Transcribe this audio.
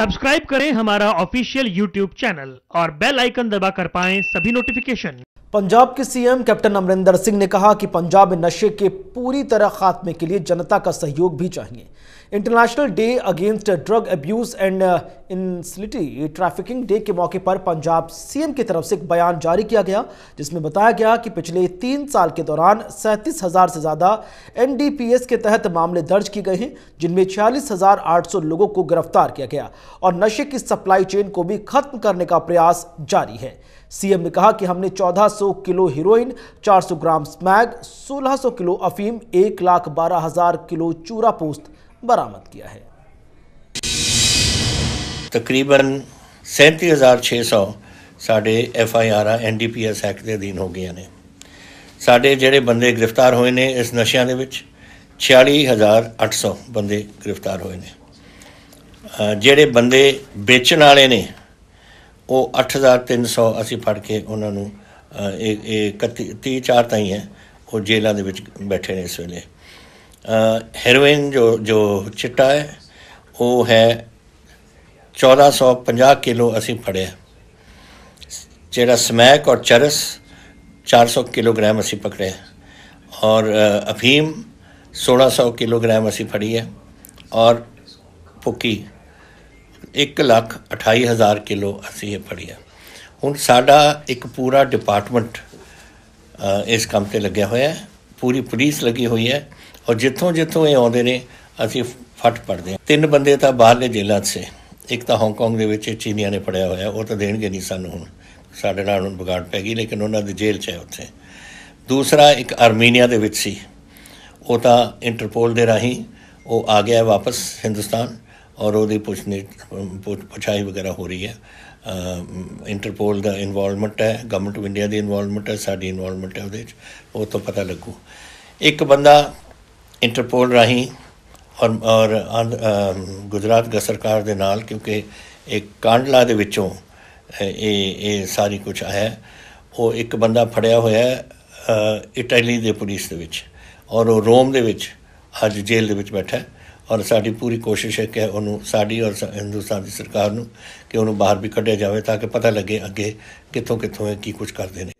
subscribe करें हमारा official YouTube channel और बेल आइकन दबाकर पाएं सभी नोटिफिकेशन पंजाब के सीएम कैप्टन अमरिंदर सिंह ने कहा कि पंजाब में नशे के पूरी तरह खात्मे के लिए जनता का सहयोग भी चाहिए international day against drug abuse and illicit trafficking day के मौके पर पंजाब सीएम की तरफ से एक बयान जारी किया गया जिसमें बताया गया कि पिछले तीन साल के दौरान सैंतीस हजार से ज़्यादा एनडीपीएस के तहत मामले दर्ज किए गए हैं जिनमें छियालीस हजार आठ सौ लोगों को गिरफ्तार किया गया और नशे की सप्लाई चेन को भी खत्म करने का प्रयास जारी है सीएम ने कहा कि हमने 1400 kilo heroin 400 gram smack 1600 kilo अफीम एक लाख बारह हजार किलो चूरा पोस्त बरामद किया है ਤਕਰੀਬਨ 37600 ਸਾਡੇ ਐਫ ਆਈ ਆਰ ਆ N D P S act ਦੇ ਅਧੀਨ ਹੋ ਗਈਆਂ ਨੇ ਸਾਡੇ ਜਿਹੜੇ ਬੰਦੇ ਗ੍ਰਿਫਤਾਰ ਹੋਏ ਨੇ ਇਸ ਨਸ਼ਿਆਂ ਦੇ ਵਿੱਚ 46800 ਬੰਦੇ ਗ੍ਰਿਫਤਾਰ ਹੋਏ ਨੇ ਜਿਹੜੇ ਬੰਦੇ ਵੇਚਣ ਵਾਲੇ ਨੇ ਉਹ 8300 ਅਸੀਂ ਫੜ ਕੇ ਉਹਨਾਂ ਨੂੰ ਇਹ ਇਹ 34 ਤਾਈ ਹੈ ਉਹ ਜੇਲ੍ਹਾਂ ਦੇ ਵਿੱਚ ਬੈਠੇ ਨੇ ਇਸ ਵੇਲੇ ਹੈਰੋਇਨ ਜੋ ਜੋ ਚਿੱਟਾ ਹੈ ਉਹ ਹੈ 1450 ਕਿਲੋ ਅਸੀਂ ਫੜਿਆ ਜਿਹੜਾ ਸਮੈਕ ਔਰ ਚਰਸ 400 ਕਿਲੋਗ੍ਰਾਮ ਅਸੀਂ ਪਕੜਿਆ ਔਰ ਅਫੀਮ 1600 ਕਿਲੋਗ੍ਰਾਮ ਅਸੀਂ ਫੜੀ ਹੈ ਔਰ ਪੁੱਕੀ 1 ਲੱਖ 28000 ਕਿਲੋ ਅਸੀਂ ਇਹ ਫੜਿਆ ਹੁਣ ਸਾਡਾ ਇੱਕ ਪੂਰਾ ਡਿਪਾਰਟਮੈਂਟ ਇਸ ਕੰਮ ਤੇ ਲੱਗਿਆ ਹੋਇਆ ਹੈ ਪੂਰੀ ਪੁਲਿਸ ਲੱਗੀ ਹੋਈ ਹੈ ਔਰ ਜਿੱਥੋਂ ਜਿੱਥੋਂ ਇਹ ਆਉਂਦੇ ਨੇ ਅਸੀਂ ਫਟ ਪੜਦੇ ਹਾਂ ਤਿੰਨ ਬੰਦੇ ਤਾਂ ਬਾਹਰਲੇ ਜੇਲ੍ਹਾਂ ਸੇ ਇੱਕ ਤਾਂ ਹਾਂਗਕਾਂਗ ਦੇ ਵਿੱਚ ਚੀਨੀਆਂ ਨੇ ਫੜਿਆ ਹੋਇਆ ਉਹ ਤਾਂ ਦੇਣਗੇ ਨਹੀਂ ਸਾਨੂੰ ਹੁਣ ਸਾਡੇ ਨਾਲ ਹੁਣ ਵਿਗਾੜ ਪੈ ਗਈ ਲੇਕਿਨ ਉਹਨਾਂ ਦੀ ਜੇਲ੍ਹ 'ਚ ਹੈ ਉੱਥੇ ਦੂਸਰਾ ਇੱਕ ਆਰਮੀਨੀਆ ਦੇ ਵਿੱਚ ਸੀ ਉਹ ਤਾਂ ਇੰਟਰਪੋਲ ਦੇ ਰਾਹੀਂ ਉਹ ਆ ਗਿਆ ਵਾਪਸ ਹਿੰਦੁਸਤਾਨ ਔਰ ਉਹਦੀ ਪੁੱਛਣੀ ਪੁਛਾਈ ਵਗੈਰਾ ਹੋ ਰਹੀ ਹੈ ਇੰਟਰਪੋਲ ਦਾ ਇਨਵੋਲਵਮੈਂਟ ਹੈ ਗਵਰਨਮੈਂਟ ਆਫ ਇੰਡੀਆ ਦੀ ਇਨਵੋਲਵਮੈਂਟ ਹੈ ਸਾਡੀ ਇਨਵੋਲਵਮੈਂਟ ਹੈ ਉਹਦੇ ਵਿੱਚ ਉਹ ਤੋਂ ਪਤਾ ਲੱਗੂ ਇੱਕ ਬੰਦਾ ਇੰਟਰਪੋਲ ਰਾਹੀਂ ਔਰ ਔਰ ਗੁਜਰਾਤ ਗ ਸਰਕਾਰ ਦੇ ਨਾਲ ਕਿਉਂਕਿ ਇੱਕ ਕਾਂਡਲਾ ਦੇ ਵਿੱਚੋਂ ਇਹ ਇਹ ਸਾਰੀ ਕੁਝ ਆਇਆ ਉਹ ਇੱਕ ਬੰਦਾ ਫੜਿਆ ਹੋਇਆ ਹੈ ਇਟਲੀ ਦੇ ਪੁਲਿਸ ਦੇ ਵਿੱਚ ਔਰ ਉਹ ਰੋਮ ਦੇ ਵਿੱਚ ਅੱਜ ਜੇਲ੍ਹ ਦੇ ਵਿੱਚ ਬੈਠਾ ਹੈ ਔਰ ਸਾਡੀ ਪੂਰੀ ਕੋਸ਼ਿਸ਼ ਹੈ ਕਿ ਉਹਨੂੰ ਸਾਡੀ ਔਰ ਹਿੰਦੁਸਤਾਨ ਦੀ ਸਰਕਾਰ ਨੂੰ ਕਿ ਉਹਨੂੰ ਬਾਹਰ ਵੀ ਕੱਢਿਆ ਜਾਵੇ ਤਾਂ ਕਿ ਪਤਾ ਲੱਗੇ ਅੱਗੇ ਕਿੱਥੋਂ ਕਿੱਥੋਂ ਹੈ ਕੀ ਕੁਝ ਕਰਦੇ ਨੇ